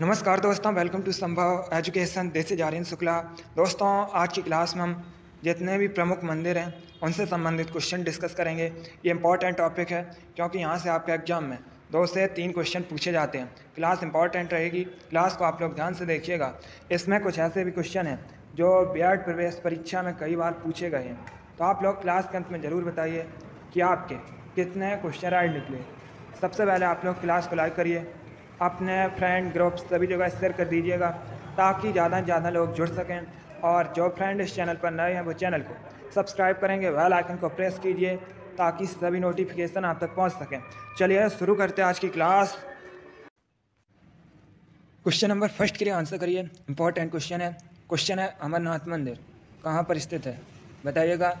नमस्कार दोस्तों welcome to Sambhav education देसी इज शुक्ला दोस्तों आज की क्लास में हम जितने भी प्रमुख मंदिर हैं उनसे संबंधित क्वेश्चन डिस्कस करेंगे ये इंपॉर्टेंट टॉपिक है क्योंकि यहाँ से आपके एग्जाम में दो से तीन क्वेश्चन पूछे जाते हैं क्लास इंपॉर्टेंट रहेगी क्लास को आप लोग ध्यान से देखिएगा इसमें कुछ ऐसे भी क्वेश्चन हैं जो बी प्रवेश परीक्षा में कई बार पूछे गए हैं तो आप लोग क्लास के अंत में ज़रूर बताइए कि आपके कितने क्वेश्चन राइट निकले सबसे पहले आप लोग क्लास को लाइक करिए अपने फ्रेंड ग्रुप सभी जगह शेयर कर दीजिएगा ताकि ज़्यादा से ज़्यादा लोग जुड़ सकें और जो फ्रेंड इस चैनल पर नए हैं वो चैनल को सब्सक्राइब करेंगे वेल आइकन को प्रेस कीजिए ताकि सभी नोटिफिकेशन आप तक पहुंच सकें चलिए शुरू करते हैं आज की क्लास क्वेश्चन नंबर फर्स्ट के लिए आंसर करिए इंपॉर्टेंट क्वेश्चन है क्वेश्चन है अमरनाथ मंदिर कहाँ पर स्थित है बताइएगा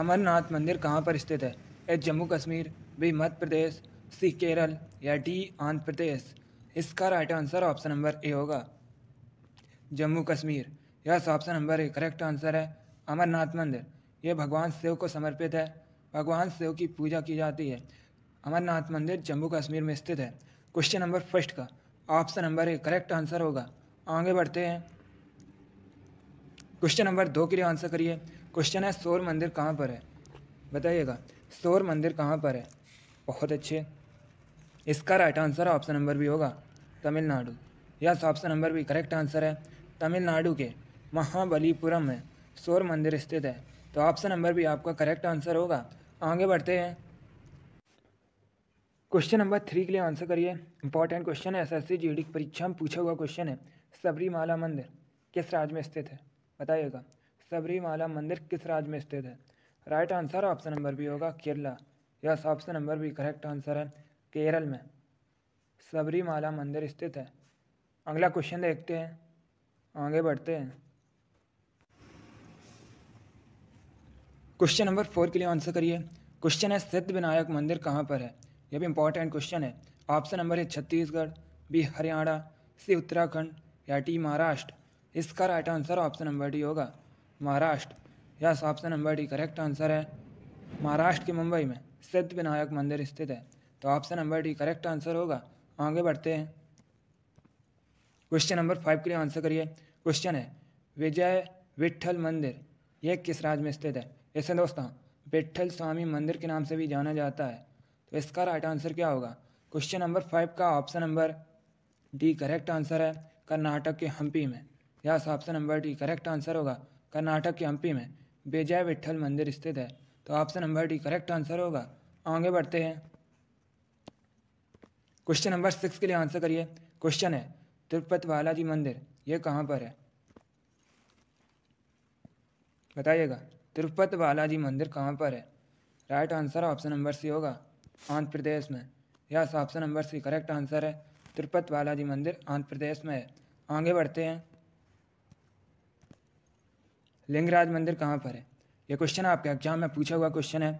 अमरनाथ मंदिर कहाँ पर स्थित है A Jammu Kashmir B Madhya Pradesh C Kerala या डी आंध्र प्रदेश इसका right answer option number A होगा Jammu Kashmir yes option number A correct answer है अमरनाथ मंदिर ये भगवान शिव को समर्पित है भगवान शिव की पूजा की जाती है अमरनाथ मंदिर जम्मू कश्मीर में स्थित है क्वेश्चन नंबर फर्स्ट का option number A correct answer होगा आगे बढ़ते हैं क्वेश्चन नंबर दो के लिए आंसर करिए क्वेश्चन है सौर मंदिर कहाँ पर है बताइएगा सौर मंदिर कहाँ पर है बहुत अच्छे इसका right answer option number B होगा Tamil Nadu yes option number B correct answer है तमिलनाडु के महाबलीपुरम में सौर मंदिर स्थित है तो ऑप्शन नंबर भी आपका करेक्ट आंसर होगा आगे बढ़ते हैं क्वेश्चन नंबर थ्री के लिए आंसर करिए इंपॉर्टेंट क्वेश्चन है एसएससी जीडी e की परीक्षा में पूछा हुआ क्वेश्चन है सबरीमाला मंदिर किस राज्य में स्थित है बताइएगा सबरीमाला मंदिर किस राज्य में स्थित है right answer option number B होगा Kerala yes option number B correct answer है केरल में सबरीमाला मंदिर स्थित है अगला क्वेश्चन देखते हैं आगे बढ़ते हैं क्वेश्चन नंबर फोर के लिए आंसर करिए क्वेश्चन है सिद्ध विनायक मंदिर कहाँ पर है यह भी इंपॉर्टेंट क्वेश्चन है ऑप्शन नंबर है छत्तीसगढ़ बी हरियाणा सी उत्तराखंड या टी महाराष्ट्र इसका right answer option number D होगा Maharashtra yes option number D correct answer है महाराष्ट्र के मुंबई में सिद्ध विनायक मंदिर स्थित है तो option number D correct answer होगा आगे बढ़ते हैं क्वेश्चन नंबर फाइव के लिए आंसर करिए क्वेश्चन है विजय विट्ठल मंदिर यह किस राज्य में स्थित है ऐसे दोस्तों विट्ठल स्वामी मंदिर के नाम से भी जाना जाता है तो इसका राइट आंसर क्या होगा क्वेश्चन नंबर फाइव का option number D correct answer है कर्नाटक के हम्पी में या option number D correct answer होगा कर्नाटक के हम्पी में विजय विट्ठल मंदिर स्थित है तो option number D correct answer होगा आगे बढ़ते हैं क्वेश्चन नंबर सिक्स के लिए आंसर करिए क्वेश्चन है तिरुपति बालाजी मंदिर ये कहाँ पर है बताइएगा तिरुपति बालाजी मंदिर कहाँ पर है right answer option number C होगा आंध्र प्रदेश में yes option number C correct answer है तिरुपति बालाजी मंदिर आंध्र प्रदेश में है आगे बढ़ते हैं लिंगराज मंदिर कहाँ पर है यह क्वेश्चन आपके एग्जाम में पूछा हुआ क्वेश्चन है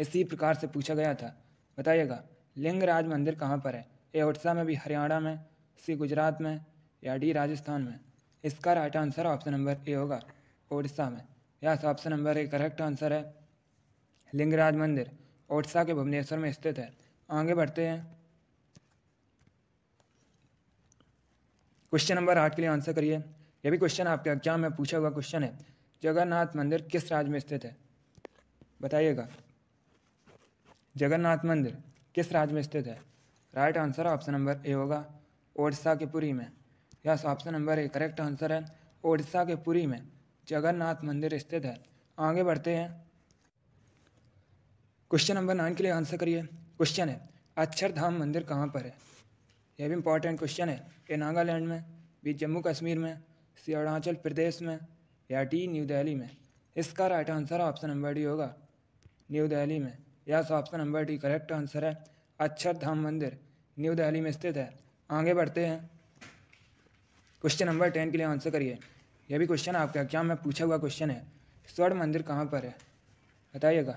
इसी प्रकार से पूछा गया था बताइएगा लिंगराज मंदिर कहाँ पर है ए उड़ीसा में भी हरियाणा में सी गुजरात में या डी राजस्थान में इसका right answer option number A होगा ओडिशा में yes option number A correct answer है लिंगराज मंदिर ओडिशा के भुवनेश्वर में स्थित है आगे बढ़ते हैं क्वेश्चन नंबर आठ के लिए आंसर करिए यह भी क्वेश्चन आपके एग्जाम में पूछा हुआ क्वेश्चन है जगन्नाथ मंदिर किस राज्य में स्थित है बताइएगा जगन्नाथ मंदिर किस राज्य में स्थित है right answer option number A होगा ओडिशा के पुरी में yes option number A correct answer है ओडिशा के पुरी में जगन्नाथ मंदिर स्थित है आगे बढ़ते हैं क्वेश्चन नंबर नाइन के लिए आंसर करिए क्वेश्चन है अक्षरधाम मंदिर कहाँ पर है यह भी इंपॉर्टेंट क्वेश्चन है ये नागालैंड में बी जम्मू कश्मीर में सी अरुणाचल प्रदेश में या डी न्यू दिल्ली में इसका right answer option number D होगा न्यू दिल्ली में यह ऑप्शन तो नंबर डी करेक्ट आंसर है अक्षरधाम अच्छा मंदिर न्यू दिल्ली में स्थित है आगे बढ़ते हैं क्वेश्चन नंबर टेन के लिए आंसर करिए यह भी क्वेश्चन आपका क्या मैं पूछा हुआ क्वेश्चन है स्वर्ण मंदिर कहाँ पर है बताइएगा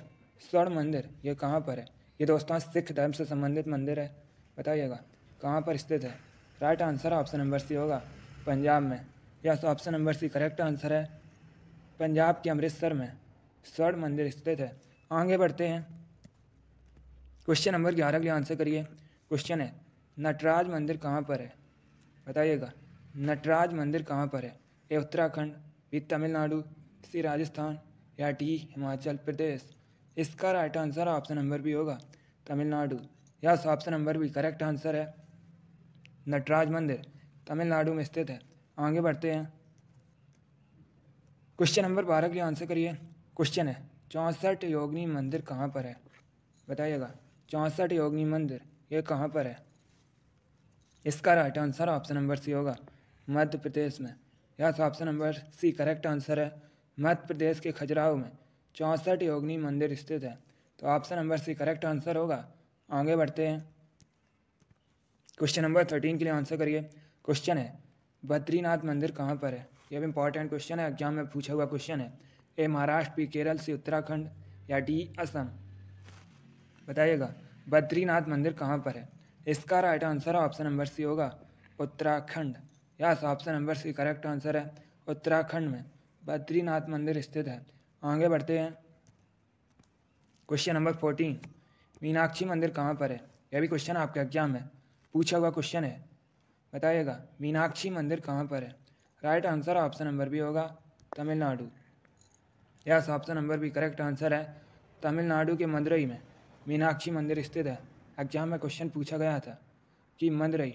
स्वर्ण मंदिर ये कहाँ पर है ये दोस्तों तो सिख धर्म से संबंधित मंदिर है बताइएगा कहाँ पर स्थित है right answer option number C होगा पंजाब में या तो option number C correct answer है पंजाब के अमृतसर में स्वर्ण मंदिर स्थित है आगे बढ़ते हैं क्वेश्चन नंबर ग्यारह के लिए आंसर करिए क्वेश्चन है नटराज मंदिर कहाँ पर है बताइएगा नटराज मंदिर कहाँ पर है A Uttarakhand B Tamil Nadu C Rajasthan या डी हिमाचल प्रदेश इसका right answer option number B होगा तमिलनाडु या option number B correct answer है नटराज मंदिर तमिलनाडु में स्थित है आगे बढ़ते हैं क्वेश्चन नंबर बारह के लिए आंसर करिए क्वेश्चन है चौंसठ योगिनी मंदिर कहाँ पर है बताइएगा चौंसठ योगी मंदिर ये कहाँ पर है इसका right answer option number C होगा मध्य प्रदेश में तो option number C correct answer है मध्य प्रदेश के खजुराहो में चौंसठ योगिनी मंदिर स्थित है तो option number C correct answer होगा आगे बढ़ते हैं क्वेश्चन नंबर थर्टीन के लिए आंसर करिए क्वेश्चन है बद्रीनाथ मंदिर कहाँ पर है यह भी इंपॉर्टेंट क्वेश्चन है एग्जाम में पूछा हुआ क्वेश्चन है A Maharashtra B Kerala C Uttarakhand या डी असम बताइएगा बद्रीनाथ मंदिर कहाँ पर है इसका right answer option number C होगा Uttarakhand yes option number C correct answer है उत्तराखंड में बद्रीनाथ मंदिर स्थित है आगे बढ़ते हैं क्वेश्चन नंबर फोर्टीन मीनाक्षी मंदिर कहाँ पर है यह भी क्वेश्चन आपके एग्जाम में पूछा हुआ क्वेश्चन है बताइएगा मीनाक्षी मंदिर कहाँ पर है right answer option number B होगा Tamil Nadu yes option number B correct answer है तमिलनाडु के मदुरई में मीनाक्षी मंदिर स्थित है एग्जाम में क्वेश्चन पूछा गया था कि मंदरई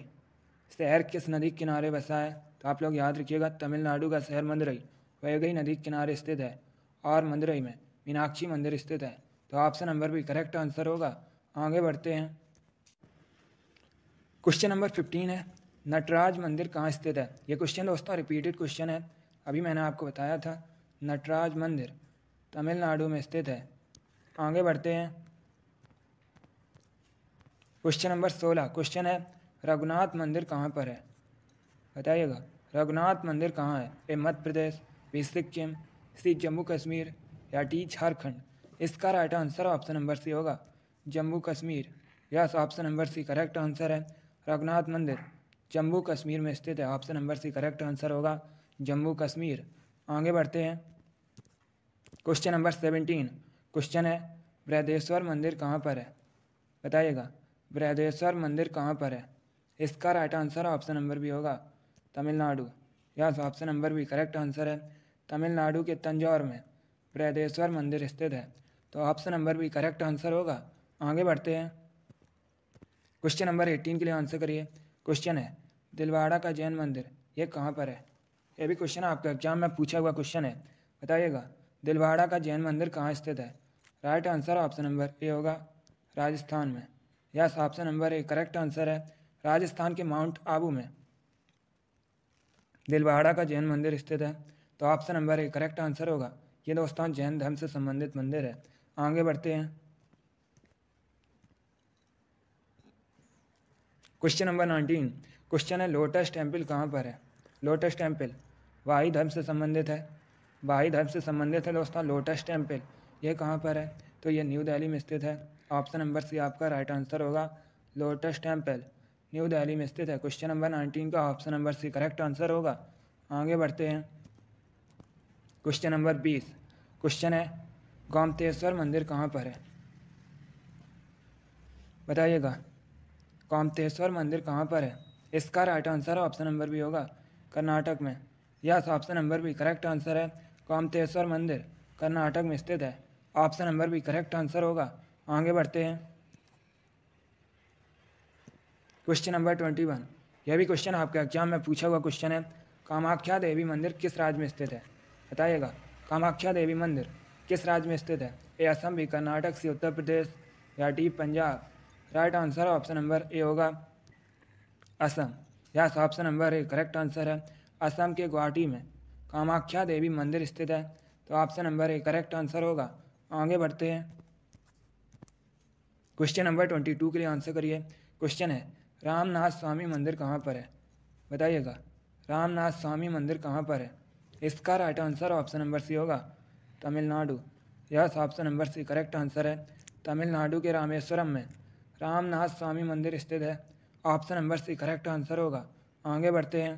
शहर किस नदी किनारे बसा है तो आप लोग याद रखिएगा तमिलनाडु का शहर मंदरई वैगई नदी किनारे स्थित है और मंदरई में मीनाक्षी मंदिर स्थित है तो option number B correct answer होगा आगे बढ़ते हैं क्वेश्चन नंबर फिफ्टीन है नटराज मंदिर कहाँ स्थित है ये क्वेश्चन दोस्तों रिपीटेड क्वेश्चन है अभी मैंने आपको बताया था नटराज मंदिर तमिलनाडु में स्थित है आगे बढ़ते हैं क्वेश्चन नंबर सोलह क्वेश्चन है रघुनाथ मंदिर कहाँ पर है बताइएगा रघुनाथ मंदिर कहाँ है A Madhya Pradesh B Sikkim C Jammu Kashmir या टी झारखंड इसका right answer option number C होगा Jammu Kashmir yes option number C correct answer है रघुनाथ मंदिर जम्मू कश्मीर में स्थित है option number C correct answer होगा जम्मू कश्मीर आगे बढ़ते हैं क्वेश्चन नंबर सेवेंटीन क्वेश्चन है बृहदेश्वर मंदिर कहाँ पर है बताइएगा बृहदेश्वर मंदिर कहाँ पर है इसका right answer option number B होगा Tamil Nadu yes option number B correct answer है तमिलनाडु के तंजौर में बृहदेश्वर मंदिर स्थित है तो option number B correct answer होगा आगे बढ़ते हैं क्वेश्चन नंबर एटीन के लिए आंसर करिए क्वेश्चन है दिलवाड़ा का जैन मंदिर ये कहाँ पर है ये भी क्वेश्चन आपका एग्जाम में पूछा हुआ क्वेश्चन है बताइएगा दिलवाड़ा का जैन मंदिर कहाँ स्थित है right answer option number A होगा राजस्थान में yes option number A correct answer है राजस्थान के माउंट आबू में दिलवाड़ा का जैन मंदिर स्थित है तो option number A correct answer होगा ये दोस्तों जैन धर्म से संबंधित मंदिर है आगे बढ़ते हैं क्वेश्चन नंबर नाइनटीन क्वेश्चन है लोटस टेम्पल कहाँ पर है लोटस टेम्पल वाही धर्म से संबंधित है वाही धर्म से संबंधित है दोस्तों लोटस टेम्पल ये कहाँ पर है तो यह न्यू दिल्ली में स्थित है ऑप्शन नंबर सी आपका राइट आंसर होगा लोटस टेम्पल न्यू दिल्ली में स्थित है क्वेश्चन नंबर नाइनटीन का option number C correct answer होगा आगे बढ़ते हैं क्वेश्चन नंबर बीस क्वेश्चन है गोमतेश्वर मंदिर कहाँ पर है बताइएगा गोमतेश्वर मंदिर कहाँ पर है इसका right answer option number B होगा कर्नाटक में yes option number B correct answer है गोमतेश्वर मंदिर कर्नाटक में स्थित है option number B correct answer होगा आगे बढ़ते हैं क्वेश्चन नंबर ट्वेंटी वन यह भी क्वेश्चन आपके एग्जाम में पूछा हुआ क्वेश्चन है कामाख्या देवी मंदिर किस राज्य में स्थित है बताइएगा कामाख्या देवी मंदिर किस राज्य में स्थित है ए असम भी कर्नाटक सी उत्तर प्रदेश या D Punjab right answer option number A होगा Assam yes option number A correct answer है असम के गुवाहाटी में कामाख्या देवी मंदिर स्थित है तो option number A correct answer होगा आगे बढ़ते हैं क्वेश्चन नंबर ट्वेंटी टू के लिए आंसर करिए क्वेश्चन है रामनाथ स्वामी मंदिर कहाँ पर है बताइएगा रामनाथ स्वामी मंदिर कहाँ पर है इसका right answer option number C होगा Tamil Nadu yes option number C correct answer है तमिलनाडु के रामेश्वरम में रामनाथ स्वामी मंदिर स्थित है option number C correct answer होगा आगे बढ़ते हैं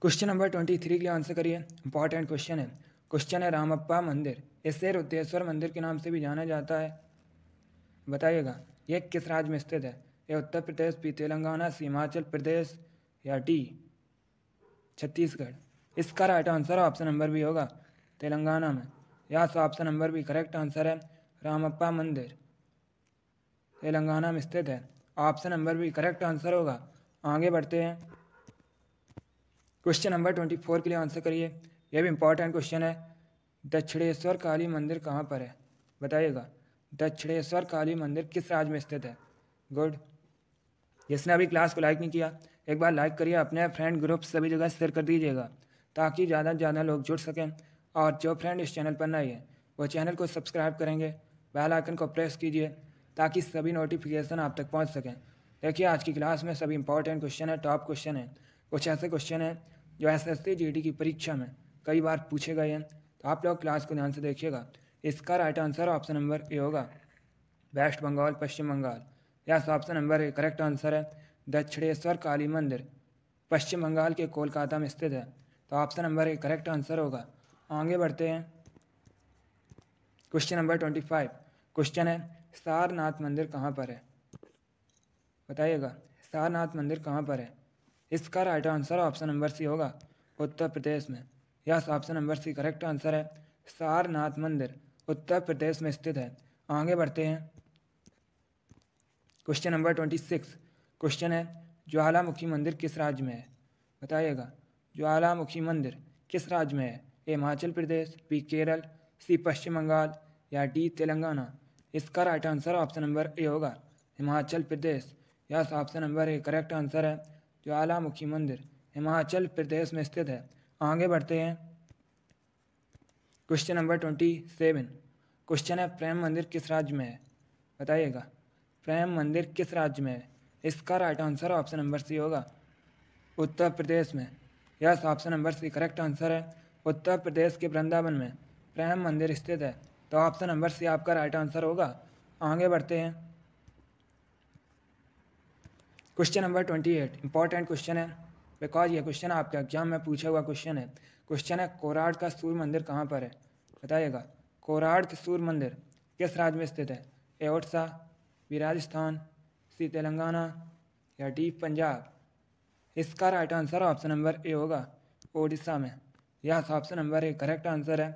क्वेश्चन नंबर ट्वेंटी थ्री के लिए आंसर करिए इंपॉर्टेंट क्वेश्चन है क्वेश्चन है रामप्पा मंदिर इसे रुतेश्वर मंदिर के नाम से भी जाना जाता है बताइएगा यह किस राज्य में स्थित है यह उत्तर प्रदेश पी तेलंगाना हिमाचल प्रदेश या टी छत्तीसगढ़ इसका right answer option number B होगा तेलंगाना में यह option number B correct answer है रामप्पा मंदिर तेलंगाना में स्थित है option number B correct answer होगा आगे बढ़ते हैं क्वेश्चन नंबर ट्वेंटी फोर के लिए आंसर करिए यह भी इम्पॉर्टेंट क्वेश्चन है दक्षिणेश्वर काली मंदिर कहाँ पर है बताइएगा दक्षिणेश्वर काली मंदिर किस राज्य में स्थित है गुड जिसने अभी क्लास को लाइक नहीं किया एक बार लाइक करिए अपने फ्रेंड ग्रुप सभी जगह शेयर कर दीजिएगा ताकि ज़्यादा से ज़्यादा लोग जुड़ सकें और जो फ्रेंड इस चैनल पर नए हैं वो चैनल को सब्सक्राइब करेंगे बेल आइकन को प्रेस कीजिए ताकि सभी नोटिफिकेशन आप तक पहुंच सकें देखिए आज की क्लास में सभी इंपॉर्टेंट क्वेश्चन है टॉप क्वेश्चन है कुछ ऐसे क्वेश्चन हैं जो एस एस की परीक्षा में कई बार पूछे गए हैं तो आप लोग क्लास को ध्यान से देखिएगा इसका right answer option number A होगा west Bengal Paschim Bengal yes option number A correct answer है दक्षिणेश्वर काली मंदिर पश्चिम बंगाल के कोलकाता में स्थित है तो option number A correct answer होगा आगे बढ़ते हैं question number twenty five question है सारनाथ मंदिर कहाँ पर है बताइएगा सारनाथ मंदिर कहाँ पर है इसका right answer option number C होगा उत्तर प्रदेश में yes option number C correct answer है सारनाथ मंदिर उत्तर प्रदेश में स्थित है आगे बढ़ते हैं question number twenty six question है ज्वालामुखी मंदिर किस राज्य में है बताइएगा ज्वालामुखी मंदिर किस राज्य में है A Himachal Pradesh B Kerala C Paschim Bengal या डी तेलंगाना इसका right answer option number A होगा Himachal Pradesh yes option number A correct answer है ज्वालामुखी मंदिर हिमाचल प्रदेश में स्थित है आगे बढ़ते हैं question number twenty seven question है प्रेम मंदिर किस राज्य में है बताइएगा प्रेम मंदिर किस राज्य में है इसका right answer option number C होगा उत्तर प्रदेश में yes option number C correct answer है उत्तर प्रदेश के वृंदावन में प्रेम मंदिर स्थित है तो ऑप्शन नंबर सी आपका राइट आंसर होगा आगे बढ़ते हैं question number twenty eight important question है बिकॉज ये क्वेश्चन आपके एग्जाम में पूछा हुआ क्वेश्चन है क्वेश्चन है कोराड का सूर्य मंदिर कहाँ पर है बताइएगा कोराड का सूर्य मंदिर किस राज्य में स्थित है A Odisha B Rajasthan C Telangana या डी पंजाब इसका right answer option number A होगा ओडिशा में यह option number A correct answer है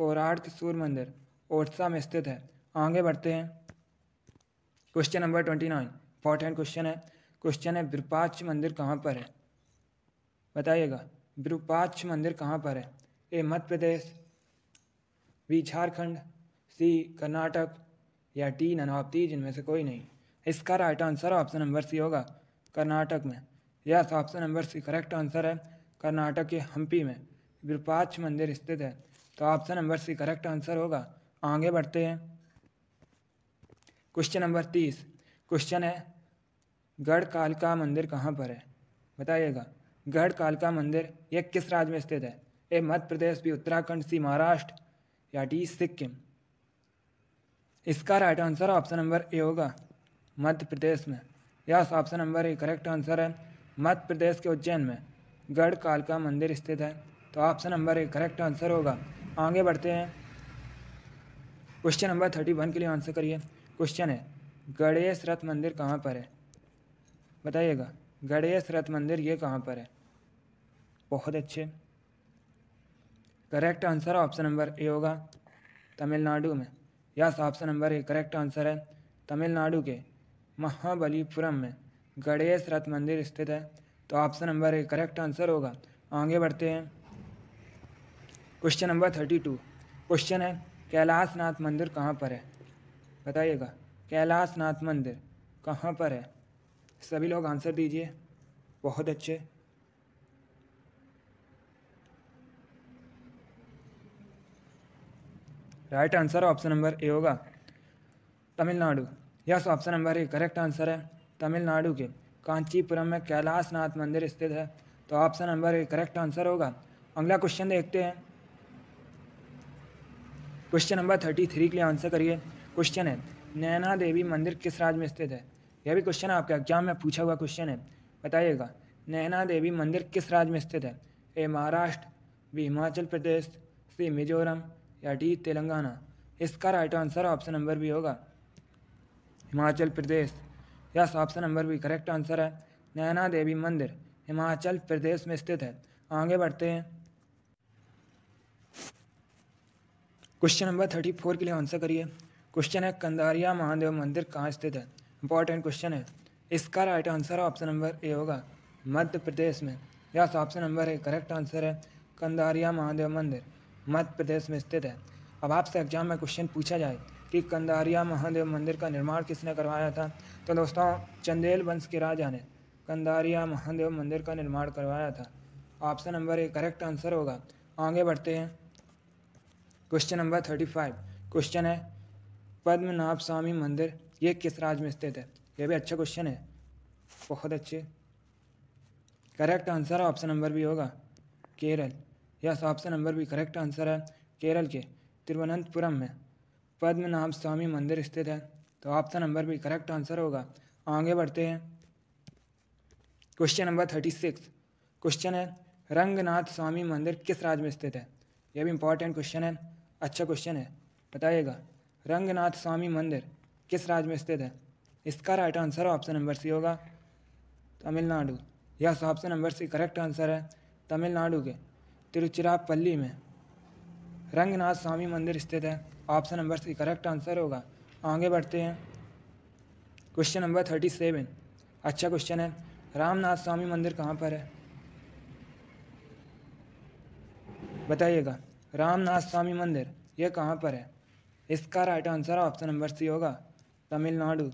कोराड के सूर्य मंदिर ओडिशा में स्थित है आगे बढ़ते हैं question number twenty nine important question है क्वेश्चन है बिरपाच मंदिर कहाँ पर है बताइएगा विरूपाक्ष मंदिर कहाँ पर है A Madhya Pradesh B Jharkhand C Karnataka या टी ननावती जिनमें से कोई नहीं इसका right answer option number C होगा कर्नाटक में yes option number C correct answer है कर्नाटक के हम्पी में विरूपाक्ष मंदिर स्थित है तो option number C correct answer होगा आगे बढ़ते हैं क्वेश्चन नंबर तीस क्वेश्चन है गढ़ काल का मंदिर कहाँ पर है बताइएगा गढ़ कालका मंदिर यह किस राज्य में स्थित है ए मध्य प्रदेश भी उत्तराखंड सी महाराष्ट्र या डी सिक्किम इसका right answer option number A होगा मध्य प्रदेश में yes option number A correct answer है मध्य प्रदेश के उज्जैन में गढ़ कालका मंदिर स्थित है तो option number A correct answer होगा आगे बढ़ते हैं क्वेश्चन नंबर थर्टी वन के लिए आंसर करिए क्वेश्चन है गणेश रथ मंदिर कहाँ पर है बताइएगा गणेश रथ मंदिर ये कहाँ पर है बहुत अच्छे correct answer option number A होगा तमिलनाडु में yes option number A correct answer है तमिलनाडु के महाबलीपुरम में गणेश रथ मंदिर स्थित है तो option number A correct answer होगा आगे बढ़ते हैं question number thirty two question है कैलाश नाथ मंदिर कहाँ पर है बताइएगा कैलाश नाथ मंदिर कहाँ पर है सभी लोग आंसर दीजिए बहुत अच्छे right answer option number A होगा Tamil Nadu yes option number A correct answer है तमिलनाडु के कांचीपुरम में कैलाश नाथ मंदिर स्थित है तो option number A correct answer होगा अगला क्वेश्चन देखते हैं क्वेश्चन नंबर थर्टी थ्री के लिए आंसर करिए क्वेश्चन है नैना देवी मंदिर किस राज्य में स्थित है यह भी क्वेश्चन आपके एग्जाम में पूछा हुआ क्वेश्चन है बताइएगा नैना देवी मंदिर किस राज्य में स्थित है A Maharashtra B Himachal Pradesh C Mizoram या डी तेलंगाना इसका right answer option number B होगा Himachal Pradesh yes option number B correct answer है नैना देवी मंदिर हिमाचल प्रदेश में स्थित है आगे बढ़ते हैं क्वेश्चन नंबर थर्टी फोर के लिए आंसर करिए क्वेश्चन है कंदारिया महादेव मंदिर कहाँ स्थित है इंपॉर्टेंट क्वेश्चन है इसका right answer option number A होगा मध्य प्रदेश में yes option number A correct answer है कंदारिया महादेव मंदिर मध्य प्रदेश में स्थित है अब आपसे एग्जाम में क्वेश्चन पूछा जाए कि कंदारिया महादेव मंदिर का निर्माण किसने करवाया था तो दोस्तों चंदेल वंश के राजा ने कंदारिया महादेव मंदिर का निर्माण करवाया था option number A correct answer होगा आगे बढ़ते हैं question number thirty five question है पद्मनाभ स्वामी मंदिर ये किस राज्य में स्थित है यह भी अच्छा क्वेश्चन है बहुत अच्छे करेक्ट आंसर है ऑप्शन नंबर भी होगा Kerala yes option number B correct answer है केरल के तिरुवनंतपुरम में पद्मनाभ स्वामी मंदिर स्थित है तो option number B correct answer होगा आगे बढ़ते हैं question number thirty six question है रंगनाथ स्वामी मंदिर किस राज्य में स्थित है यह भी इंपॉर्टेंट क्वेश्चन है अच्छा क्वेश्चन है बताइएगा रंगनाथ स्वामी मंदिर किस राज्य में स्थित है इसका right answer option number C होगा Tamil Nadu yes option number C correct answer है तमिलनाडु के तिरुचिरापल्ली में रंगनाथ स्वामी मंदिर स्थित है option number C correct answer होगा आगे बढ़ते हैं क्वेश्चन नंबर थर्टी सेवन अच्छा क्वेश्चन है रामनाथ स्वामी मंदिर कहाँ पर है बताइएगा रामनाथ स्वामी मंदिर यह कहाँ पर है इसका right answer option number C होगा Tamil Nadu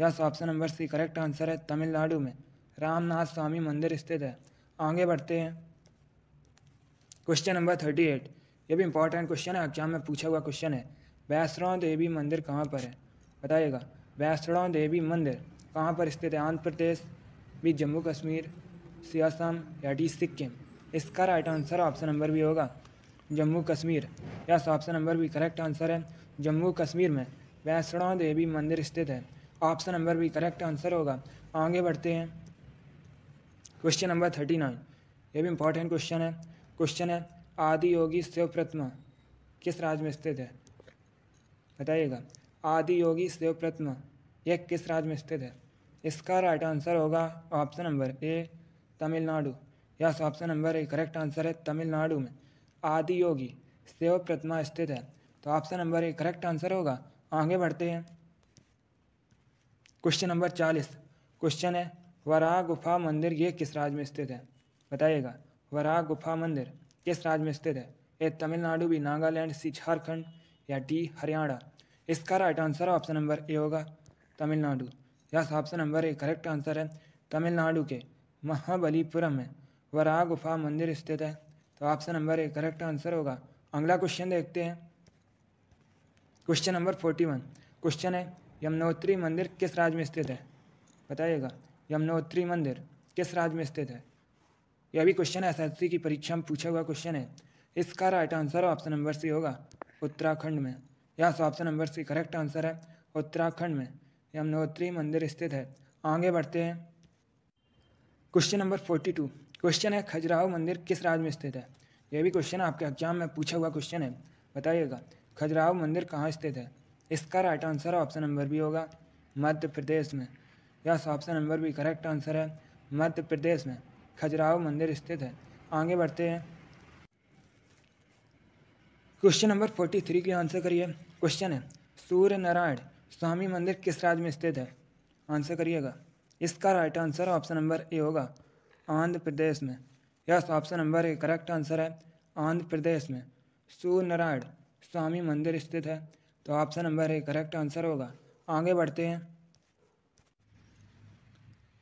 yes option number C correct answer है तमिलनाडु में रामनाथ स्वामी मंदिर स्थित है आगे बढ़ते हैं क्वेश्चन नंबर थर्टी एट ये भी इंपॉर्टेंट क्वेश्चन है एग्जाम में पूछा हुआ क्वेश्चन है वैष्णो देवी मंदिर कहाँ पर है बताइएगा वैष्णो देवी मंदिर कहाँ पर स्थित है आंध्र प्रदेश भी जम्मू कश्मीर सियासम असम या डी सिक्किम इसका right answer option number B होगा Jammu Kashmir yes option number B correct answer है जम्मू कश्मीर में वैष्णो देवी मंदिर स्थित है option number B correct answer होगा आगे बढ़ते हैं क्वेश्चन नंबर थर्टी नाइन ये भी इंपॉर्टेंट क्वेश्चन है क्वेश्चन है आदि योगी शिव प्रतिमा किस राज्य में स्थित है बताइएगा आदि योगी शिव प्रतिमा यह किस राज्य में स्थित है इसका राइट आंसर होगा option number A Tamil Nadu yes option number A correct answer है तमिलनाडु में आदि योगी शिव प्रतिमा स्थित है तो option number A correct answer होगा आगे बढ़ते हैं क्वेश्चन नंबर चालीस क्वेश्चन है वराह गुफा मंदिर ये किस राज्य में स्थित है बताइएगा वराह गुफा मंदिर किस राज्य में स्थित है ए तमिलनाडु भी नागालैंड सी झारखंड या डी हरियाणा इसका right answer option number A होगा Tamil Nadu yes option number A correct answer है तमिलनाडु के महाबलीपुरम में वराह गुफा मंदिर स्थित है तो option number A correct answer होगा अगला क्वेश्चन देखते हैं question number forty one question है यमुनोत्री मंदिर किस राज्य में स्थित है बताइएगा यमुनोत्री मंदिर किस राज्य में स्थित है यह भी क्वेश्चन है एस की परीक्षा में पूछा हुआ क्वेश्चन है इसका right answer option number C होगा उत्तराखंड में यह option number C correct answer है उत्तराखंड में यमुनोत्री मंदिर स्थित है आगे बढ़ते हैं question number forty two question है खजुराहो मंदिर किस राज्य में स्थित है यह भी क्वेश्चन आपके एग्जाम में पूछा हुआ क्वेश्चन है बताइएगा खजुराहो मंदिर कहाँ स्थित है इसका right answer option number B होगा मध्य प्रदेश में yes option number B correct answer है मध्य प्रदेश में खजुराहो मंदिर स्थित है आगे बढ़ते हैं क्वेश्चन नंबर फोर्टी थ्री की आंसर करिए क्वेश्चन है सूर्य नारायण स्वामी मंदिर किस राज्य में स्थित है आंसर करिएगा इसका right answer option number A होगा आंध्र प्रदेश में yes option number A correct answer है आंध्र प्रदेश में सूर्य नारायण स्वामी मंदिर स्थित है तो option number A correct answer होगा आगे बढ़ते हैं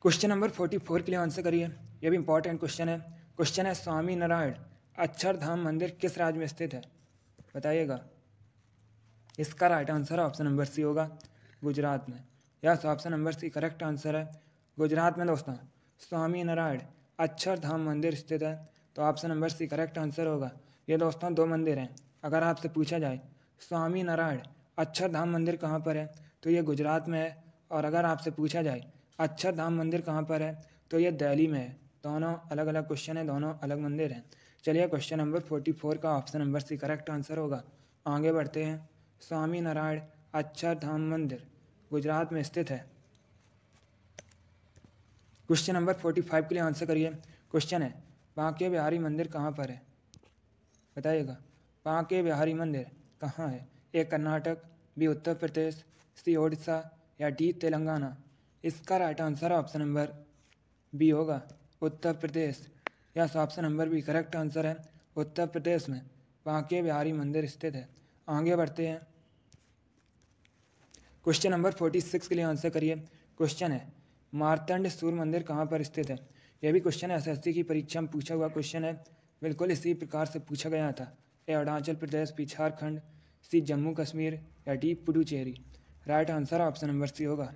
क्वेश्चन नंबर फोर्टी फोर के लिए आंसर करिए यह भी इंपॉर्टेंट क्वेश्चन है क्वेश्चन है स्वामी नारायण अक्षरधाम मंदिर किस राज्य में स्थित है बताइएगा इसका right answer option number C होगा गुजरात में yes option number C correct answer है गुजरात में दोस्तों स्वामी नारायण अक्षरधाम मंदिर स्थित है तो option number C correct answer होगा ये दोस्तों दो मंदिर हैं अगर आपसे पूछा जाए स्वामी नारायण अक्षरधाम अच्छा मंदिर कहाँ पर है तो ये गुजरात में है और अगर आपसे पूछा जाए अक्षरधाम अच्छा मंदिर कहाँ पर है तो ये दिल्ली में है दोनों अलग अलग क्वेश्चन हैं दोनों अलग मंदिर हैं चलिए क्वेश्चन नंबर फोर्टी फोर का option number C correct answer होगा आगे बढ़ते हैं स्वामी नारायण अक्षरधाम अच्छा मंदिर गुजरात में स्थित है क्वेश्चन नंबर फोर्टी फाइव के लिए आंसर करिए क्वेश्चन है बांके बिहारी मंदिर कहाँ पर है बताइएगा कांके बिहारी मंदिर कहाँ है A Karnataka B Uttar Pradesh C Odisha या डी तेलंगाना इसका right answer option number B होगा Uttar Pradesh yes option number B correct answer है उत्तर प्रदेश में बांके बिहारी मंदिर स्थित है आगे बढ़ते हैं क्वेश्चन नंबर फोर्टी सिक्स के लिए आंसर करिए क्वेश्चन है मारतंड सूर्य मंदिर कहाँ पर स्थित है यह भी क्वेश्चन एस एस की परीक्षा में पूछा हुआ क्वेश्चन है बिल्कुल इसी प्रकार से पूछा गया था A Arunachal Pradesh B Jharkhand C Jammu Kashmir या D Puducherry right answer option number C होगा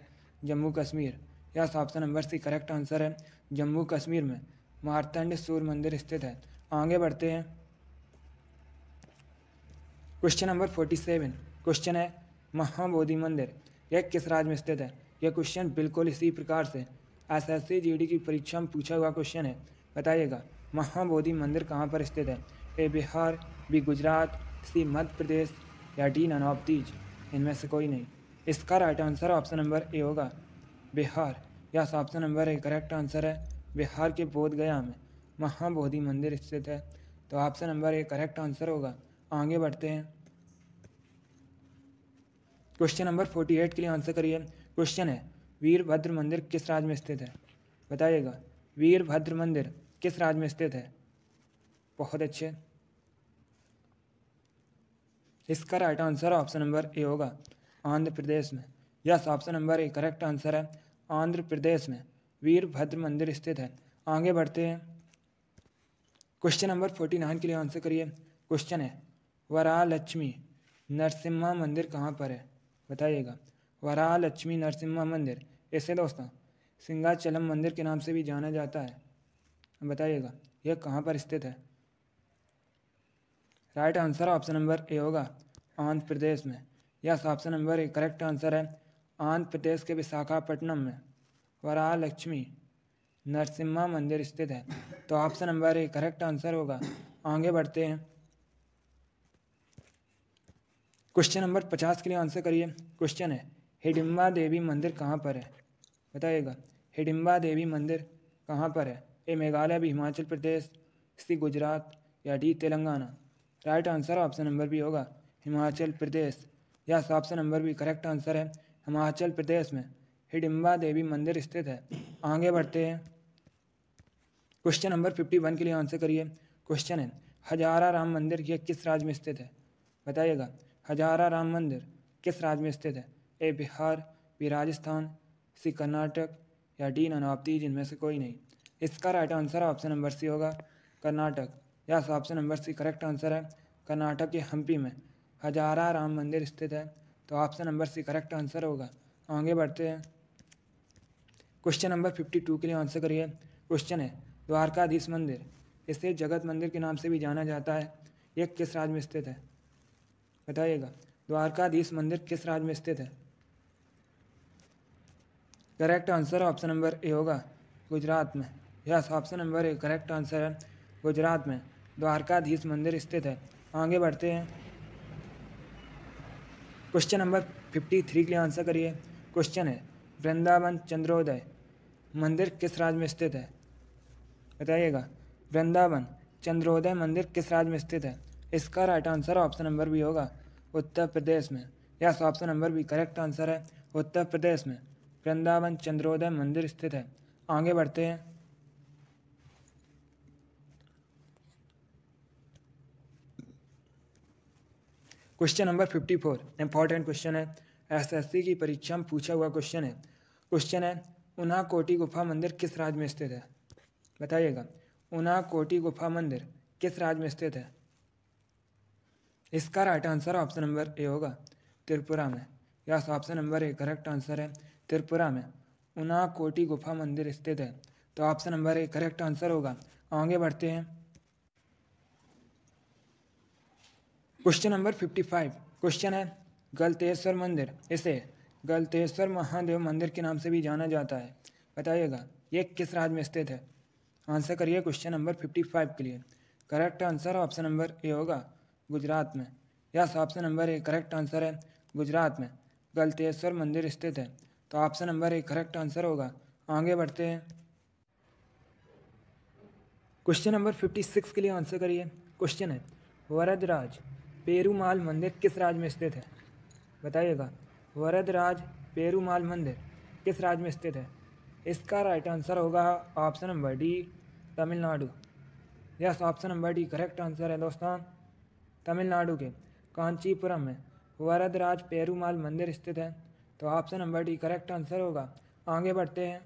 Jammu Kashmir yes option number C correct answer है जम्मू कश्मीर में मारतंड सूर्य मंदिर स्थित है आगे बढ़ते हैं question number forty seven question है महाबोधि मंदिर यह किस राज्य में स्थित है यह क्वेश्चन बिल्कुल इसी प्रकार से एस एस सी जी की परीक्षा में पूछा हुआ क्वेश्चन है बताइएगा महाबोधि मंदिर कहाँ पर स्थित है A Bihar B Gujarat C Madhya Pradesh या डी नन ऑफ दीज इनमें से कोई नहीं इसका right answer option number A होगा Bihar yes option number A correct answer है बिहार के बोध गया में महाबोधि मंदिर स्थित है तो option number A correct answer होगा आगे बढ़ते हैं क्वेश्चन नंबर फोर्टी एट के लिए आंसर करिए क्वेश्चन है वीरभद्र मंदिर किस राज्य में स्थित है बताइएगा वीरभद्र मंदिर किस राज्य में स्थित है बहुत अच्छे इसका right answer option number A होगा आंध्र प्रदेश में yes option number A correct answer है आंध्र प्रदेश में वीरभद्र मंदिर स्थित है आगे बढ़ते हैं क्वेश्चन नंबर फोर्टी नाइन के लिए आंसर करिए क्वेश्चन है वरा लक्ष्मी नरसिम्हा मंदिर कहाँ पर है बताइएगा वरा लक्ष्मी नरसिम्हा मंदिर इसे दोस्तों सिंगाचलम मंदिर के नाम से भी जाना जाता है बताइएगा यह कहाँ पर स्थित है right answer option number A होगा आंध्र प्रदेश में yes option number A correct answer है आंध्र प्रदेश के विशाखापट्टनम में वराह लक्ष्मी नरसिम्हा मंदिर स्थित है तो option number A correct answer होगा आगे बढ़ते हैं क्वेश्चन नंबर पचास के लिए आंसर करिए क्वेश्चन है हिडिम्बा देवी मंदिर कहाँ पर है बताइएगा हिडिम्बा देवी मंदिर कहाँ पर है ए मेघालय भी हिमाचल प्रदेश सी गुजरात या D Telangana right answer option number B होगा Himachal Pradesh yes option number B correct answer है हिमाचल प्रदेश में हिडिम्बा देवी मंदिर स्थित है आगे बढ़ते हैं क्वेश्चन नंबर फिफ्टी वन के लिए आंसर करिए क्वेश्चन है हजारा राम मंदिर यह किस राज्य में स्थित है बताइएगा हजारा राम मंदिर किस राज्य में स्थित है A Bihar B Rajasthan C Karnataka या डी ननावती जिनमें से कोई नहीं इसका right answer option number C होगा कर्नाटक यस तो option number C correct answer है कर्नाटक के हम्पी में हजारा राम मंदिर स्थित है तो option number C correct answer होगा आगे बढ़ते हैं क्वेश्चन नंबर फिफ्टी टू के लिए आंसर करिए क्वेश्चन है द्वारकाधीश मंदिर इसे जगत मंदिर के नाम से भी जाना जाता है यह किस राज्य में स्थित है बताइएगा द्वारकाधीश मंदिर किस राज्य में स्थित है correct answer option number A होगा गुजरात में yes option number A correct answer है गुजरात में द्वारकाधीश मंदिर स्थित है आगे बढ़ते हैं क्वेश्चन नंबर फिफ्टी थ्री के लिए आंसर करिए क्वेश्चन है वृंदावन चंद्रोदय मंदिर किस राज्य में स्थित है बताइएगा वृंदावन चंद्रोदय मंदिर किस राज्य में स्थित है इसका right answer option number B होगा उत्तर प्रदेश में yes option number B correct answer है उत्तर प्रदेश में वृंदावन चंद्रोदय मंदिर स्थित है आगे बढ़ते हैं question number fifty four important question है एसएससी की परीक्षा में पूछा हुआ क्वेश्चन है क्वेश्चन है उन्हा कोटी गुफा मंदिर किस राज्य में स्थित है बताइएगा उन्हा कोटी गुफा मंदिर किस राज्य में स्थित है इसका right answer option number A होगा त्रिपुरा में yes option number A correct answer है त्रिपुरा में उना कोटी गुफा मंदिर स्थित है तो option number A correct answer होगा आगे बढ़ते हैं question number fifty five question है गलतेश्वर मंदिर इसे गलतेश्वर महादेव मंदिर के नाम से भी जाना जाता है बताइएगा ये किस राज्य में स्थित है आंसर करिए क्वेश्चन नंबर फिफ्टी फाइव के लिए correct answer option number A होगा गुजरात में yes option number A correct answer है गुजरात में गलतेश्वर मंदिर स्थित है तो option number A correct answer होगा आगे बढ़ते हैं क्वेश्चन नंबर फिफ्टी सिक्स के लिए आंसर करिए क्वेश्चन है वरदराज पेरूमाल मंदिर किस राज्य में स्थित है बताइएगा वरदराज पेरूमाल मंदिर किस राज्य में स्थित है इसका राइट आंसर होगा option number D Tamil Nadu yes option number D correct answer है दोस्तों तमिलनाडु के कांचीपुरम में वरदराज पेरूमाल मंदिर स्थित है तो option number D correct answer होगा आगे बढ़ते हैं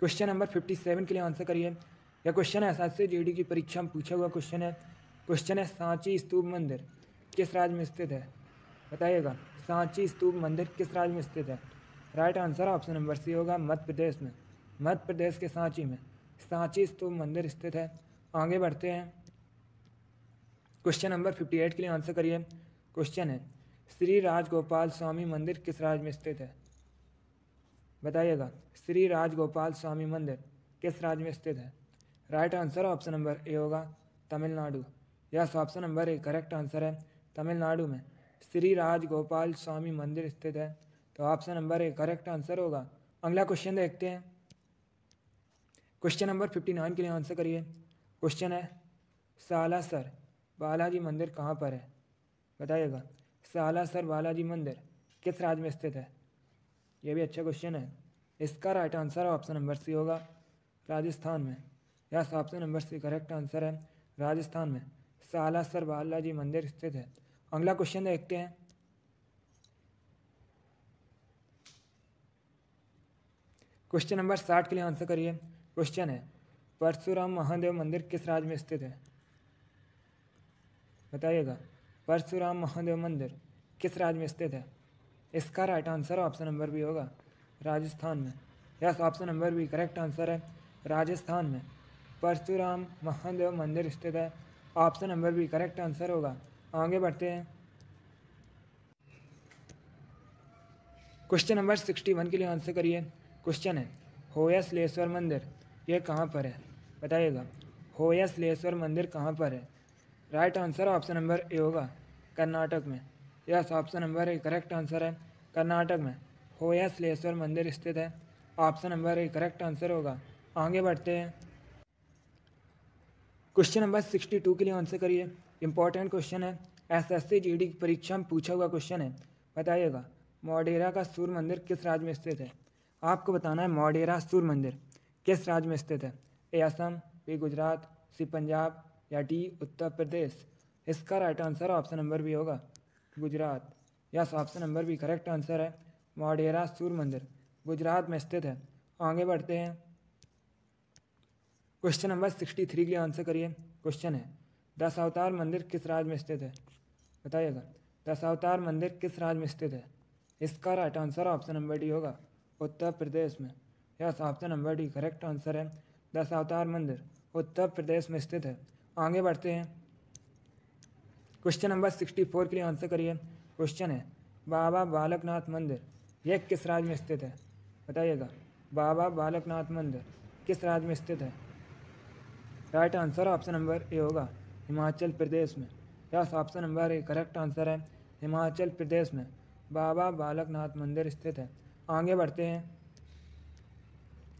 क्वेश्चन नंबर फिफ्टी सेवन के लिए आंसर करिए यह क्वेश्चन है से जेडी की परीक्षा में पूछा हुआ क्वेश्चन है क्वेश्चन है सांची स्तूप मंदिर किस राज्य में स्थित है बताइएगा सांची स्तूप मंदिर किस राज्य में स्थित है right answer option number C होगा मध्य प्रदेश में मध्य प्रदेश के सांची में सांची स्तूप मंदिर स्थित है आगे बढ़ते हैं क्वेश्चन नंबर फिफ्टी एट के लिए आंसर करिए क्वेश्चन है श्री राजगोपाल स्वामी मंदिर किस राज्य में स्थित है बताइएगा श्री राजगोपाल स्वामी मंदिर किस राज्य में स्थित है right answer option number A होगा Tamil Nadu yes option number A correct answer है तमिलनाडु में श्री राजगोपाल स्वामी मंदिर स्थित है तो option number A correct answer होगा अगला क्वेश्चन देखते हैं क्वेश्चन नंबर फिफ्टी नाइन के लिए आंसर करिए क्वेश्चन है सालासर बालाजी मंदिर कहाँ पर है बताइएगा सालासर बालाजी मंदिर किस राज्य में स्थित है यह भी अच्छा क्वेश्चन है इसका right answer option number C होगा राजस्थान में यह सबसे नंबर सी करेक्ट आंसर है राजस्थान में सालासर बालाजी मंदिर स्थित है अगला क्वेश्चन देखते हैं क्वेश्चन नंबर साठ के लिए आंसर करिए क्वेश्चन है परशुराम महादेव मंदिर किस राज्य में स्थित है बताइएगा परशुराम महादेव मंदिर किस राज्य में स्थित है इसका right answer option number B होगा राजस्थान में yes option number B correct answer है राजस्थान में परशुराम महादेव मंदिर स्थित है option number B correct answer होगा आगे बढ़ते हैं क्वेश्चन नंबर सिक्सटी वन के लिए आंसर करिए क्वेश्चन है सलेश्वर मंदिर ये कहाँ पर है बताइएगा सलेश्वर मंदिर कहाँ पर है right answer option number A होगा कर्नाटक में yes option number A correct answer है कर्नाटक में सलेश्वर मंदिर स्थित है option number A correct answer होगा आगे बढ़ते हैं क्वेश्चन नंबर सिक्सटी टू के लिए आंसर करिए इंपॉर्टेंट क्वेश्चन है S S C G D परीक्षा में पूछा हुआ क्वेश्चन है बताइएगा मोडेरा का सूर्य मंदिर किस राज्य में स्थित है आपको बताना है मोडेरा सूर्य मंदिर किस राज्य में स्थित है A Assam B Gujarat C Punjab या डी उत्तर प्रदेश इसका right answer option number B होगा Gujarat yes option number B correct answer है मोडेरा सूर्य मंदिर गुजरात में स्थित है आगे बढ़ते हैं क्वेश्चन नंबर सिक्सटी थ्री के लिए आंसर करिए क्वेश्चन है दस अवतार मंदिर किस राज्य में स्थित है बताइएगा दस अवतार मंदिर किस राज्य में स्थित है इसका right answer option number D होगा उत्तर प्रदेश में yes option number D correct answer है दस अवतार मंदिर उत्तर प्रदेश में स्थित है आगे बढ़ते हैं क्वेश्चन नंबर सिक्सटी फोर के लिए आंसर करिए क्वेश्चन है बाबा बालकनाथ मंदिर यह किस राज्य में स्थित है बताइएगा बाबा बालकनाथ मंदिर किस राज्य में स्थित है right answer option number A होगा हिमाचल प्रदेश में yes option number A correct answer है हिमाचल प्रदेश में बाबा बालकनाथ मंदिर स्थित है आगे बढ़ते हैं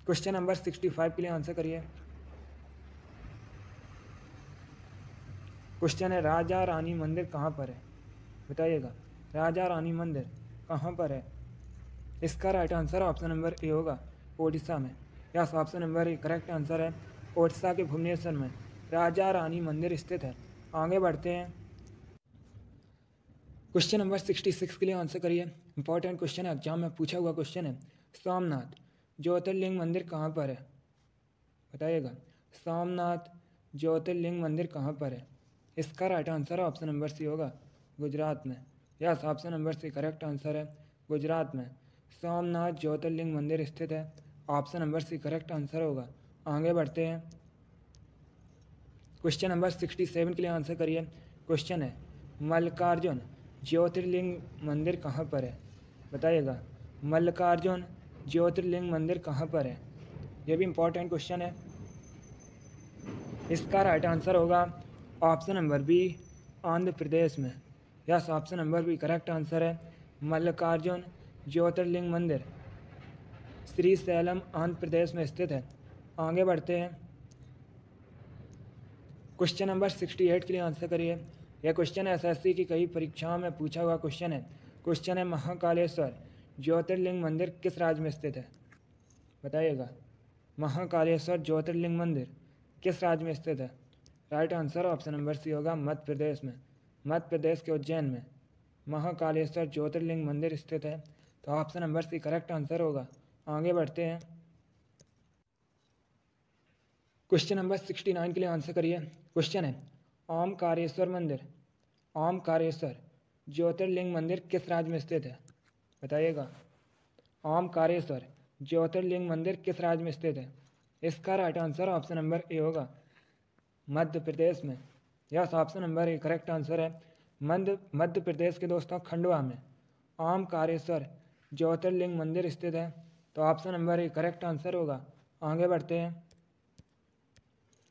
क्वेश्चन नंबर सिक्सटी फाइव के लिए आंसर करिए क्वेश्चन है राजा रानी मंदिर कहाँ पर है बताइएगा राजा रानी मंदिर कहाँ पर है इसका right answer option number A होगा ओडिशा में yes option number A correct answer है ओडिशा के भुवनेश्वर में राजा रानी मंदिर स्थित है आगे बढ़ते हैं क्वेश्चन नंबर सिक्सटी सिक्स के लिए आंसर करिए इंपॉर्टेंट क्वेश्चन है एग्जाम में पूछा हुआ क्वेश्चन है सोमनाथ ज्योतिर्लिंग मंदिर कहाँ पर है बताइएगा सोमनाथ ज्योतिर्लिंग मंदिर कहाँ पर है इसका right answer option number C होगा गुजरात में yes option number C correct answer है गुजरात में सोमनाथ ज्योतिर्लिंग मंदिर स्थित है option number C correct answer होगा आगे बढ़ते हैं क्वेश्चन नंबर सिक्सटी सेवन के लिए आंसर करिए क्वेश्चन है मल्लिकार्जुन ज्योतिर्लिंग मंदिर कहाँ पर है बताइएगा मल्लिकार्जुन ज्योतिर्लिंग मंदिर कहाँ पर है यह भी इम्पोर्टेंट क्वेश्चन है इसका राइट आंसर होगा option number B Andhra Pradesh में yes option number B correct answer है मल्लिकार्जुन ज्योतिर्लिंग मंदिर श्री सैलम आंध्र प्रदेश में स्थित है आगे बढ़ते हैं क्वेश्चन नंबर सिक्सटी एट के लिए आंसर करिए यह क्वेश्चन सी की कई परीक्षाओं में पूछा हुआ क्वेश्चन है क्वेश्चन है महाकालेश्वर ज्योतिर्लिंग मंदिर किस राज्य में स्थित है बताइएगा महाकालेश्वर ज्योतिर्लिंग मंदिर किस राज्य में स्थित है right answer option number C होगा मध्य प्रदेश में मध्य प्रदेश के उज्जैन में महाकालेश्वर ज्योतिर्लिंग मंदिर स्थित है तो option number C correct answer होगा आगे बढ़ते हैं क्वेश्चन नंबर सिक्सटी नाइन के लिए आंसर करिए क्वेश्चन है ओम कारेश्वर मंदिर ओम कारेश्वर ज्योतिर्लिंग मंदिर किस राज्य में स्थित है बताइएगा ओम कारेश्वर ज्योतिर्लिंग मंदिर किस राज्य में स्थित है इसका right answer option number A होगा मध्य प्रदेश में yes option number A correct answer है मध्य मध्य प्रदेश के दोस्तों खंडवा में ओम कारेश्वर ज्योतिर्लिंग मंदिर स्थित है तो option number A correct answer होगा आगे बढ़ते हैं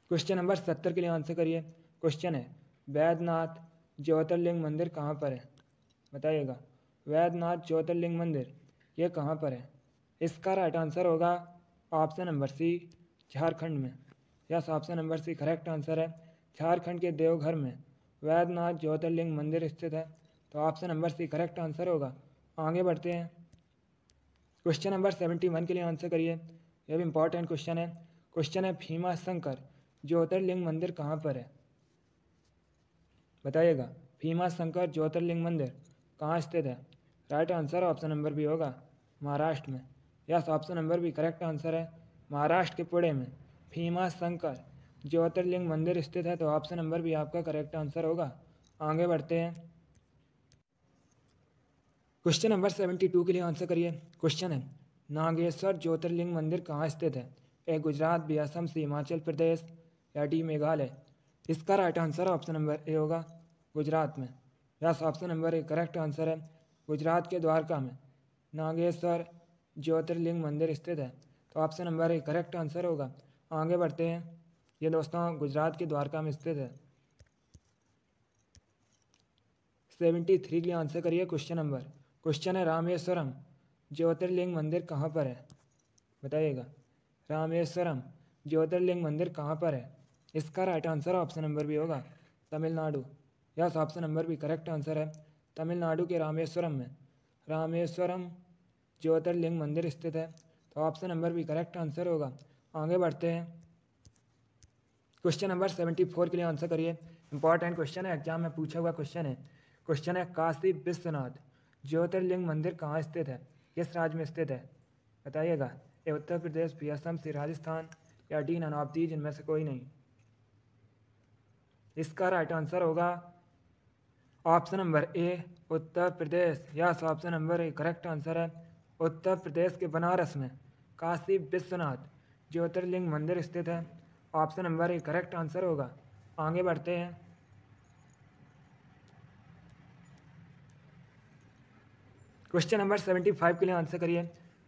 क्वेश्चन नंबर सत्तर के लिए आंसर करिए क्वेश्चन है वैद्यनाथ ज्योतिर्लिंग मंदिर कहाँ पर है बताइएगा वैद्यनाथ ज्योतिर्लिंग मंदिर ये कहाँ पर है इसका राइट आंसर होगा ऑप्शन नंबर सी झारखंड में yes option number C correct answer है झारखंड के देवघर में वैद्यनाथ ज्योतिर्लिंग मंदिर स्थित है तो option number C correct answer होगा आगे बढ़ते हैं क्वेश्चन नंबर सेवेंटी वन के लिए आंसर करिए यह भी इंपॉर्टेंट क्वेश्चन है क्वेश्चन है भीमा शंकर ज्योतिर्लिंग मंदिर कहाँ पर है बताइएगा भीमा शंकर ज्योतिर्लिंग मंदिर कहाँ स्थित है right answer option number B होगा महाराष्ट्र में yes option number B correct answer है महाराष्ट्र के पुणे में भीमा शंकर ज्योतिर्लिंग मंदिर स्थित है तो ऑप्शन नंबर भी आपका करेक्ट आंसर होगा आगे बढ़ते हैं क्वेश्चन नंबर सेवेंटी टू के लिए आंसर करिए क्वेश्चन है नागेश्वर ज्योतिर्लिंग मंदिर कहाँ स्थित है A Gujarat B Assam C Himachal Pradesh या डी मेघालय इसका right answer option number A होगा गुजरात में yes option number A correct answer है गुजरात के द्वारका में नागेश्वर ज्योतिर्लिंग मंदिर स्थित है तो option number A correct answer होगा आगे बढ़ते हैं ये दोस्तों गुजरात के द्वारका में स्थित है सेवेंटी थ्री के आंसर करिए क्वेश्चन नंबर क्वेश्चन है रामेश्वरम ज्योतिर्लिंग मंदिर कहाँ पर है बताइएगा रामेश्वरम ज्योतिर्लिंग मंदिर कहाँ पर है इसका right answer option number B होगा Tamil Nadu yes option number B correct answer है तमिलनाडु के रामेश्वरम में रामेश्वरम ज्योतिर्लिंग मंदिर स्थित है तो option number B correct answer होगा आगे बढ़ते हैं क्वेश्चन नंबर सेवेंटी फोर के लिए आंसर करिए इंपॉर्टेंट क्वेश्चन है एग्जाम में पूछा हुआ क्वेश्चन है क्वेश्चन है काशी विश्वनाथ ज्योतिर्लिंग मंदिर कहाँ स्थित है किस राज्य में स्थित है बताइएगा ये उत्तर प्रदेश बी असम से राजस्थान या डी नन ऑफ दीज इनमें से कोई नहीं इसका राइट आंसर होगा option number A Uttar Pradesh yes option number A correct answer है उत्तर प्रदेश के बनारस में काशी विश्वनाथ ज्योतिर्लिंग मंदिर स्थित है option number A correct answer होगा आगे बढ़ते हैं क्वेश्चन नंबर सेवेंटी फाइव के लिए आंसर करिए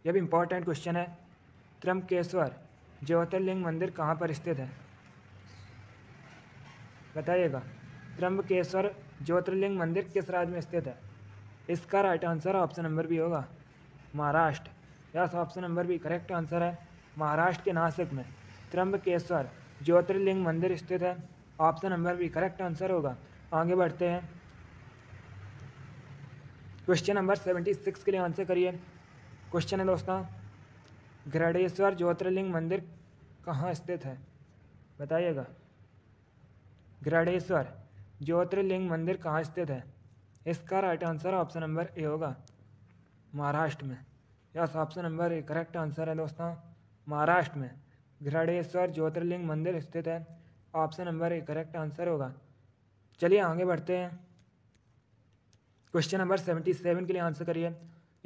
यह भी इंपॉर्टेंट क्वेश्चन है त्रमकेश्वर ज्योतिर्लिंग मंदिर कहाँ पर स्थित है बताइएगा त्रंबकेश्वर ज्योतिर्लिंग मंदिर किस राज्य में स्थित है इसका right answer option number B होगा Maharashtra yes option number B correct answer है महाराष्ट्र के नासिक में त्रंबकेश्वर ज्योतिर्लिंग मंदिर स्थित है option number B correct answer होगा आगे बढ़ते हैं क्वेश्चन नंबर सेवेंटी सिक्स के लिए आंसर करिए क्वेश्चन है दोस्तों घृणेश्वर ज्योतिर्लिंग मंदिर कहाँ स्थित है बताइएगा गृढ़ेश्वर ज्योतिर्लिंग मंदिर कहाँ स्थित है इसका right answer option number A होगा महाराष्ट्र में yes option number A correct answer है दोस्तों महाराष्ट्र में घृणेश्वर ज्योतिर्लिंग मंदिर स्थित है option number A correct answer होगा चलिए आगे बढ़ते हैं क्वेश्चन नंबर सेवेंटी सेवन के लिए आंसर करिए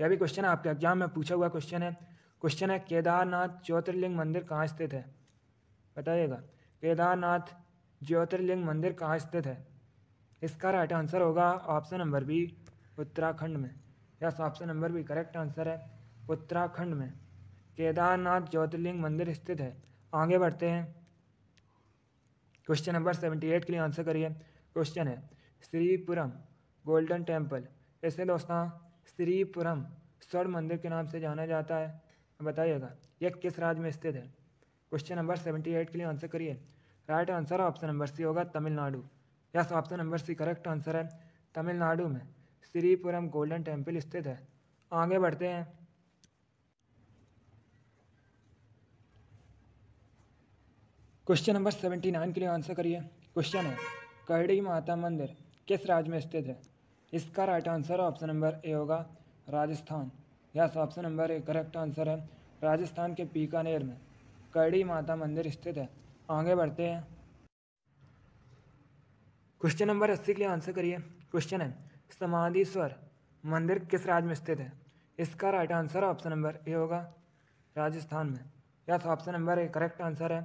यह भी क्वेश्चन आपके एग्जाम में पूछा हुआ क्वेश्चन है क्वेश्चन है केदारनाथ ज्योतिर्लिंग मंदिर कहाँ स्थित है बताइएगा केदारनाथ ज्योतिर्लिंग मंदिर कहाँ स्थित है इसका राइट आंसर होगा ऑप्शन नंबर बी उत्तराखंड में yes option number B correct answer है उत्तराखंड में केदारनाथ ज्योतिर्लिंग मंदिर स्थित है आगे बढ़ते हैं क्वेश्चन नंबर सेवेंटी एट के लिए आंसर करिए क्वेश्चन है श्रीपुरम गोल्डन टेम्पल इसे दोस्तों श्रीपुरम स्वर्ण मंदिर के नाम से जाना जाता है बताइएगा यह किस राज्य में स्थित है क्वेश्चन नंबर सेवेंटी एट के लिए आंसर करिए right answer option number C होगा Tamil Nadu yes option number C correct answer है तमिलनाडु में श्रीपुरम गोल्डन टेम्पल स्थित है आगे बढ़ते हैं क्वेश्चन नंबर सेवेंटी नाइन के लिए आंसर करिए क्वेश्चन है करड़ी माता मंदिर किस राज्य में स्थित है इसका right answer option number A होगा Rajasthan yes option number A correct answer है राजस्थान के बीकानेर में करड़ी माता मंदिर स्थित है आगे बढ़ते हैं क्वेश्चन नंबर अस्सी के लिए आंसर करिए क्वेश्चन है समाधिश्वर मंदिर किस राज्य में स्थित है इसका right answer option number A होगा राजस्थान में या तो option number A correct answer है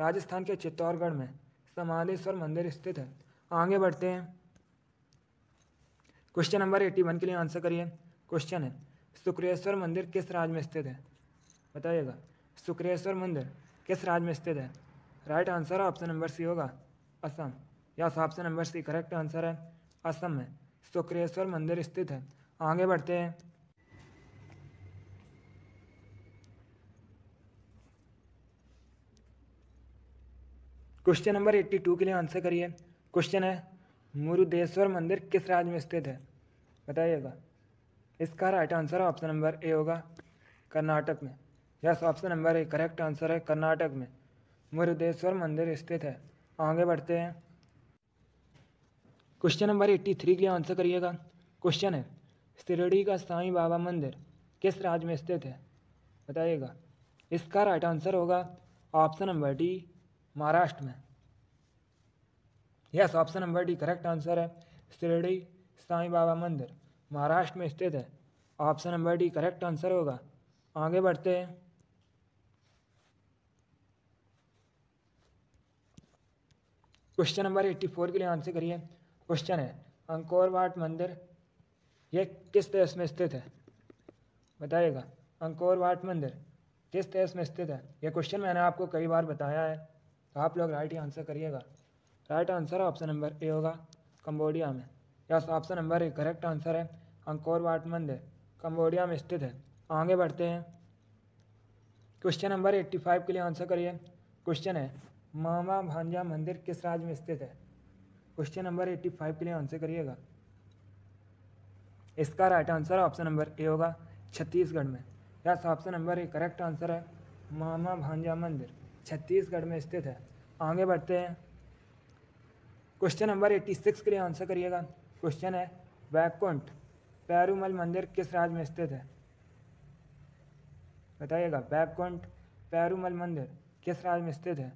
राजस्थान के चित्तौड़गढ़ में समालेश्वर मंदिर स्थित है आगे बढ़ते हैं क्वेश्चन नंबर एट्टी वन के लिए आंसर करिए क्वेश्चन है शुक्रेश्वर मंदिर किस राज्य में स्थित है बताइएगा शुक्रेश्वर मंदिर किस राज्य में स्थित है right answer option number C होगा Assam yes option number C correct answer है असम में शुक्रेश्वर मंदिर स्थित है आगे बढ़ते हैं क्वेश्चन नंबर एट्टी टू के लिए आंसर करिए क्वेश्चन है मुरुदेश्वर मंदिर किस राज्य में स्थित है बताइएगा इसका right answer option number A होगा कर्नाटक में yes option number A correct answer है कर्नाटक में मुरुदेश्वर मंदिर स्थित है आगे बढ़ते हैं क्वेश्चन नंबर एट्टी थ्री के लिए आंसर करिएगा क्वेश्चन है सिरडी का साईं बाबा मंदिर किस राज्य में स्थित है बताइएगा इसका राइट आंसर होगा ऑप्शन नंबर डी महाराष्ट्र में yes option number D correct answer है सिरडी साईं बाबा मंदिर महाराष्ट्र में स्थित है option number D correct answer होगा आगे बढ़ते हैं क्वेश्चन नंबर एट्टी फोर के लिए आंसर करिए क्वेश्चन है अंकोर वाट मंदिर यह किस देश में स्थित है बताइएगा अंकोर वाट मंदिर किस देश में स्थित है यह क्वेश्चन मैंने आपको कई बार बताया है तो आप लोग राइट आंसर करिएगा right answer option number A होगा कम्बोडिया में yes option number A correct answer है अंकोर वाट मंदिर कम्बोडिया में स्थित है आगे बढ़ते हैं क्वेश्चन नंबर एट्टी फाइव के लिए आंसर करिए क्वेश्चन है मामा भांजा मंदिर किस राज्य में स्थित है क्वेश्चन नंबर एट्टी फाइव के लिए आंसर करिएगा इसका right answer option number A होगा छत्तीसगढ़ में yes option number A correct answer है मामा भांजा मंदिर छत्तीसगढ़ में स्थित है आगे बढ़ते हैं क्वेश्चन नंबर एट्टी सिक्स के लिए आंसर करिएगा क्वेश्चन है वैकुंठ पैरूमल मंदिर किस राज्य में स्थित है बताइएगा वैकुंठ पैरूमल मंदिर किस राज्य में स्थित है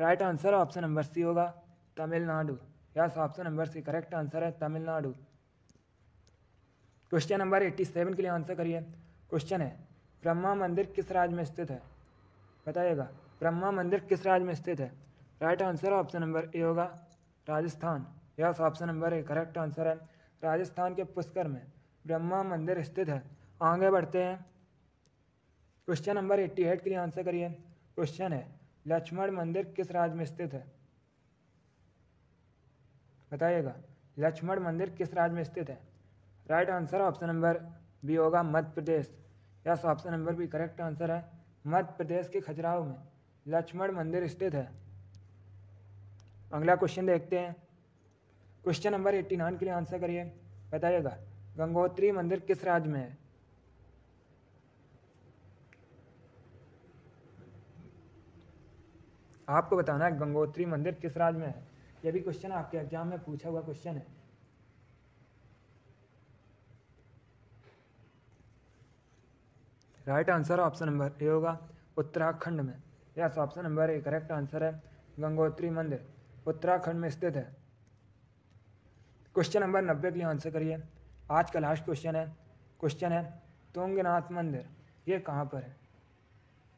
right answer option number C होगा Tamil Nadu yes option number C correct answer है Tamil Nadu question number eighty seven के लिए आंसर करिए क्वेश्चन है ब्रह्मा मंदिर किस राज्य में स्थित है बताइएगा ब्रह्मा मंदिर किस राज्य में स्थित है right answer option number A होगा Rajasthan yes option number A correct answer है राजस्थान के पुष्कर में ब्रह्मा मंदिर स्थित है आगे बढ़ते हैं क्वेश्चन नंबर एट्टी एट के लिए आंसर करिए क्वेश्चन है लक्ष्मण मंदिर किस राज्य में स्थित है बताइएगा लक्ष्मण मंदिर किस राज्य में स्थित है right answer option number B होगा Madhya Pradesh yes option number B correct answer है मध्य प्रदेश के खजुराहो में लक्ष्मण मंदिर स्थित है अगला क्वेश्चन देखते हैं क्वेश्चन नंबर एट्टी नाइन के लिए आंसर करिए बताइएगा गंगोत्री मंदिर किस राज्य में है आपको बताना है गंगोत्री मंदिर किस राज्य में है यह भी क्वेश्चन आपके एग्जाम में पूछा हुआ क्वेश्चन है right answer option number A होगा उत्तराखंड में yes option number A correct answer है गंगोत्री मंदिर उत्तराखंड में स्थित है क्वेश्चन नंबर नब्बे के लिए आंसर करिए आज का लास्ट क्वेश्चन है क्वेश्चन है तुंगनाथ मंदिर ये कहाँ पर है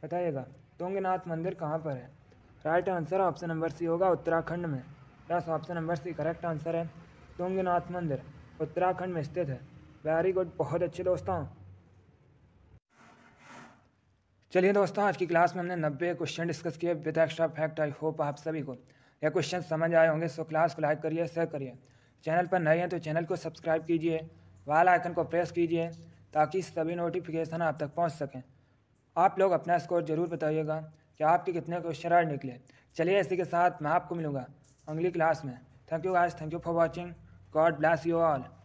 बताइएगा तुंगनाथ मंदिर कहाँ पर है right answer option number C होगा उत्तराखंड में दस option number C correct answer है तुंगनाथ मंदिर उत्तराखंड में स्थित है वेरी गुड बहुत अच्छे दोस्तों चलिए दोस्तों आज की क्लास में हमने नब्बे क्वेश्चन डिस्कस किए with extra fact I hope आप सभी को यह क्वेश्चन समझ आए होंगे सो क्लास को लाइक करिए शेयर करिए चैनल पर नए हैं तो चैनल को सब्सक्राइब कीजिए वाल आइकन को प्रेस कीजिए ताकि सभी नोटिफिकेशन आप तक पहुंच सकें आप लोग अपना स्कोर ज़रूर बताइएगा कि आपके कितने क्वेश्चन आर निकले चलिए इसी के साथ मैं आपको मिलूंगा अगली क्लास में thank you guys thank you for watching God bless you all